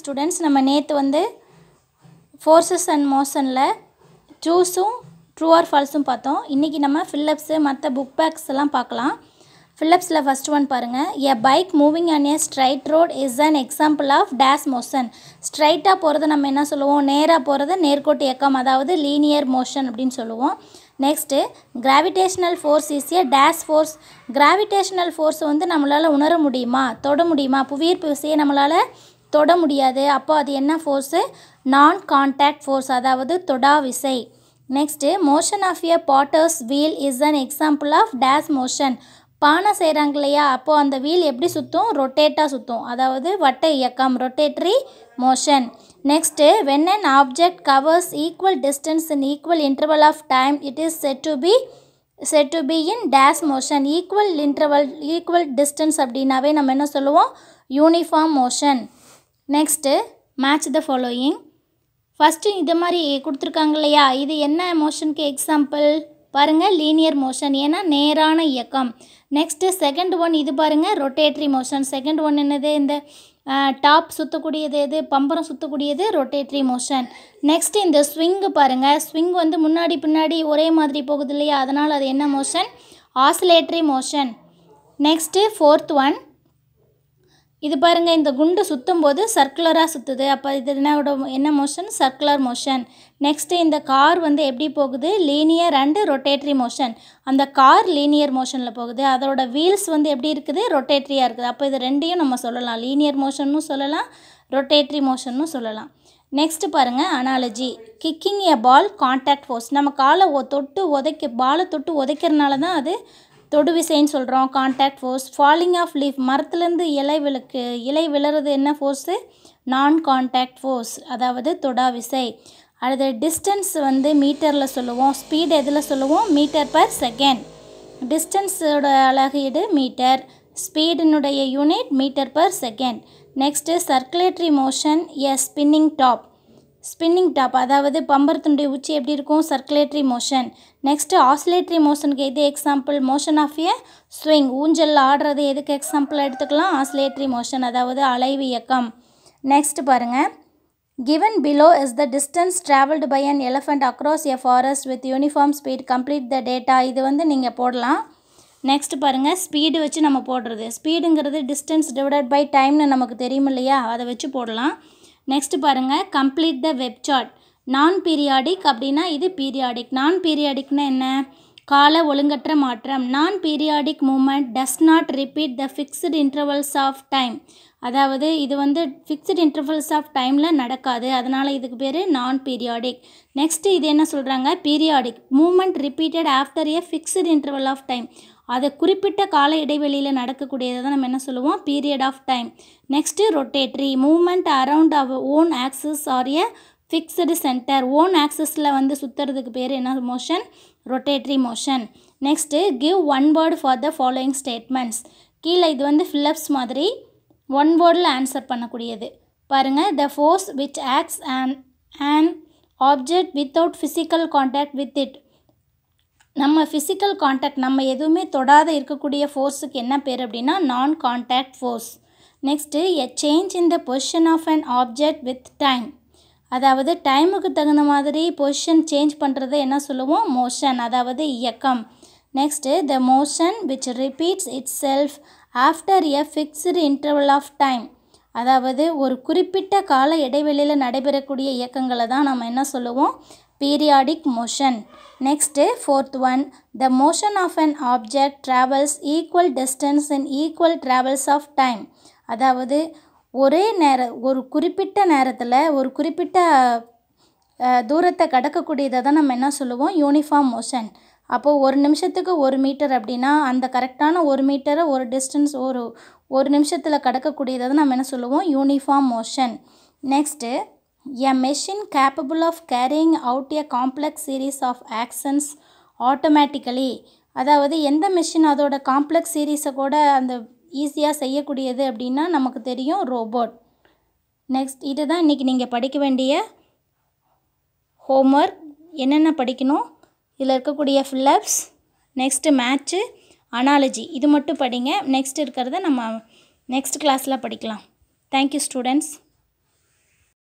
students நம்ம நேற்று வந்து ஃபோர்ஸஸ் அண்ட் மோஷனில் ட்ரூஸும் ட்ரூ ஆர் ஃபால்ஸும் பார்த்தோம் இன்றைக்கி நம்ம ஃபில்லப்ஸு மற்ற புக் பேக்ஸ் எல்லாம் பார்க்கலாம் ஃபில்லப்ஸில் ஃபஸ்ட் ஒன் பாருங்கள் a bike moving on a straight road is an example of dash motion ஸ்ட்ரைட்டாக போகிறது நம்ம என்ன சொல்லுவோம் நேராக போகிறது நேர்கோட்டு இயக்கம் அதாவது லீனியர் மோஷன் அப்படின்னு சொல்லுவோம் next gravitational force is a dash force gravitational force வந்து நம்மளால் உணர முடியுமா தொட முடியுமா புவியீர்ப்பு விசையை நம்மளால் தொட முடியாது அப்போ அது என்ன ஃபோர்ஸு நான் கான்டாக்ட் ஃபோர்ஸ் அதாவது தொடா விசை next motion of a potter's wheel is an example of dash motion பானை செய்கிறாங்க இல்லையா அப்போது அந்த வீல் எப்படி சுற்றும் ரொட்டேட்டாக சுற்றும் அதாவது வட்ட இயக்கம் rotatory motion next when an object covers equal distance in equal interval of time it is said to be said to be in dash motion equal interval equal distance அப்படின்னாவே நம்ம என்ன சொல்லுவோம் uniform motion next match the following first இது மாதிரி கொடுத்துருக்காங்க இல்லையா இது என்ன மோஷனுக்கு எக்ஸாம்பிள் பாருங்கள் லீனியர் மோஷன் ஏன்னா நேரான இயக்கம் நெக்ஸ்ட்டு செகண்ட் ஒன் இது பாருங்கள் ரொட்டேட்ரி மோஷன் செகண்ட் ஒன் என்னது இந்த டாப் சுற்றக்கூடியது எது பம்பரம் சுற்றக்கூடியது ரொட்டேட்ரி மோஷன் நெக்ஸ்ட்டு இந்த ஸ்விங்கு பாருங்கள் ஸ்விங் வந்து முன்னாடி பின்னாடி ஒரே மாதிரி போகுது இல்லையா அதனால் அது என்ன motion oscillatory motion next fourth one இது பாருங்கள் இந்த குண்டு சுற்றும் போது சர்க்குலராக சுற்றுது அப்போ இது என்னோட என்ன மோஷன் சர்க்குலர் மோஷன் நெக்ஸ்ட்டு இந்த கார் வந்து எப்படி போகுது லீனியர் அண்டு ரொட்டேட்ரி மோஷன் அந்த கார் லீனியர் மோஷனில் போகுது அதோட வீல்ஸ் வந்து எப்படி இருக்குது ரொட்டேட்ரியாக இருக்குது அப்போ இது ரெண்டையும் நம்ம சொல்லலாம் லீனியர் மோஷன்னும் சொல்லலாம் ரொட்டேட்ரி மோஷன்னும் சொல்லலாம் நெக்ஸ்ட் பாருங்கள் analogy kicking a ball contact force நம்ம காலை தொட்டு உதைக்க பாலை தொட்டு உதைக்கிறனால தான் அது தொடு விசைன்னு சொல்கிறோம் contact force falling of leaf மரத்துலேருந்து இலை விளக்கு இலை விழுறது என்ன ஃபோர்ஸு நான் கான்டாக்ட் ஃபோர்ஸ் அதாவது தொடா விசை அடுத்து டிஸ்டன்ஸ் வந்து மீட்டரில் சொல்லுவோம் ஸ்பீடு எதில் சொல்லுவோம் மீட்டர் பர் செகண்ட் டிஸ்டன்ஸோட அழகீடு மீட்டர் ஸ்பீடினுடைய unit metre per second next circulatory motion a spinning top spinning top அதாவது பம்பரத்தினுடைய உச்சி எப்படி இருக்கும் சர்க்குலேட்ரி மோஷன் நெக்ஸ்ட்டு ஆசுலேட்ரி மோஷனுக்கு எது example motion of a swing ஊஞ்சலில் ஆடுறது எதுக்கு எக்ஸாம்பிள் எடுத்துக்கலாம் ஆசுலேட்ரி மோஷன் அதாவது அலைவு இயக்கம் நெக்ஸ்ட் பாருங்கள் given below is the distance travelled by an elephant across a forest with uniform speed complete the data இது வந்து நீங்கள் போடலாம் நெக்ஸ்ட் பாருங்கள் ஸ்பீடு வச்சு நம்ம போடுறது ஸ்பீடுங்கிறது டிஸ்டன்ஸ் டிவைடட் பை டைம்னு நமக்கு தெரியும் இல்லையா அதை வச்சு போடலாம் நெக்ஸ்ட் பாருங்கள் complete the web chart non periodic அப்படின்னா இது பீரியாடிக் நான் பீரியாடிக்னா என்ன கால ஒழுங்கற்ற மாற்றம் non periodic movement does not repeat the fixed intervals of time அதாவது இது வந்து ஃபிக்ஸ்டு இன்டர்வல்ஸ் ஆஃப் டைமில் நடக்காது அதனால் இதுக்கு பேர் நான் பீரியாடிக் நெக்ஸ்ட்டு இது என்ன சொல்கிறாங்க periodic movement repeated after a fixed interval of time அது குறிப்பிட்ட கால இடைவெளியில் நடக்கக்கூடியதை தான் நம்ம என்ன சொல்லுவோம் period of time next rotatory movement around our own axis or a fixed centre own ஆக்சஸில் வந்து சுற்றுறதுக்கு பேர் என்ன motion rotatory motion next give one word for the following statements கீழே இது வந்து ஃபிலப்ஸ் மாதிரி ஒன் வேர்டில் ஆன்சர் பண்ணக்கூடியது பாருங்கள் the force which acts and and object without physical contact with it நம்ம ஃபிசிக்கல் காண்டாக்ட் நம்ம எதுவுமே தொடாத இருக்கக்கூடிய ஃபோர்ஸுக்கு என்ன பேர் அப்படின்னா non contact force next a change in the position of an object with time அதாவது டைமுக்கு தகுந்த மாதிரி பொசிஷன் சேஞ்ச் பண்ணுறதை என்ன சொல்லுவோம் மோஷன் அதாவது இயக்கம் next the motion which repeats itself after a fixed interval of time அதாவது ஒரு குறிப்பிட்ட கால இடைவெளியில் நடைபெறக்கூடிய இயக்கங்களை தான் நம்ம என்ன சொல்லுவோம் periodic motion next fourth one the motion of an object travels equal distance in equal travels of time அதாவது ஒரே நேர ஒரு குறிப்பிட்ட நேரத்தில் ஒரு குறிப்பிட்ட தூரத்தை கடக்கக்கூடியதை தான் நம்ம என்ன சொல்லுவோம் யூனிஃபார்ம் மோஷன் அப்போது ஒரு நிமிஷத்துக்கு ஒரு மீட்டர் அப்படின்னா அந்த கரெக்டான ஒரு மீட்டரை ஒரு டிஸ்டன்ஸ் ஒரு ஒரு நிமிஷத்தில் கடக்கக்கூடியதை தான் நம்ம என்ன சொல்லுவோம் uniform motion next a machine capable of carrying out a complex series of actions automatically அதாவது எந்த மெஷின் அதோட காம்ப்ளெக்ஸ் சீரீஸை கூட அந்த ஈஸியாக செய்யக்கூடியது அப்படின்னா நமக்கு தெரியும் ரோபோட் நெக்ஸ்ட் இது தான் இன்றைக்கி நீங்கள் படிக்க வேண்டிய ஹோம்ஒர்க் என்னென்ன படிக்கணும் இதில் இருக்கக்கூடிய ஃபில்லப்ஸ் நெக்ஸ்ட்டு மேட்ச்சு அனாலஜி இது மட்டும் படிங்க நெக்ஸ்ட் இருக்கிறத நம்ம நெக்ஸ்ட் கிளாஸில் படிக்கலாம் தேங்க்யூ ஸ்டூடெண்ட்ஸ்